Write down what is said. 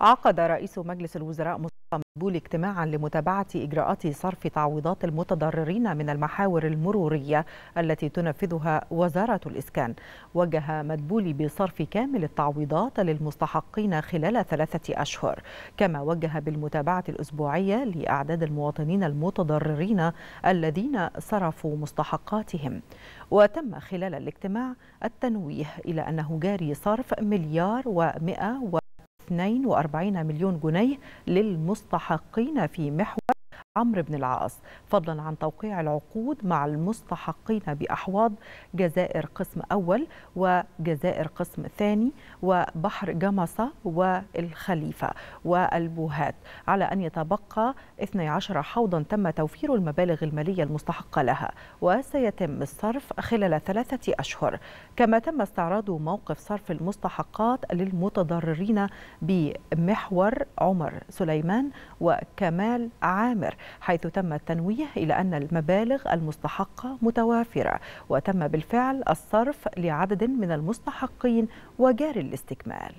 عقد رئيس مجلس الوزراء مصطفى مقبول اجتماعا لمتابعة إجراءات صرف تعويضات المتضررين من المحاور المرورية التي تنفذها وزارة الإسكان وجه مدبولي بصرف كامل التعويضات للمستحقين خلال ثلاثة أشهر كما وجه بالمتابعة الأسبوعية لأعداد المواطنين المتضررين الذين صرفوا مستحقاتهم وتم خلال الاجتماع التنويه إلى أنه جاري صرف مليار ومئة و 42 مليون جنيه للمستحقين في محور عمرو بن العاص فضلا عن توقيع العقود مع المستحقين بأحواض جزائر قسم أول وجزائر قسم ثاني وبحر جمصة والخليفة والبوهات على أن يتبقى 12 حوضا تم توفير المبالغ المالية المستحقة لها وسيتم الصرف خلال ثلاثة أشهر كما تم استعراض موقف صرف المستحقات للمتضررين بمحور عمر سليمان وكمال عامر حيث تم التنويه إلى أن المبالغ المستحقة متوافرة وتم بالفعل الصرف لعدد من المستحقين وجاري الاستكمال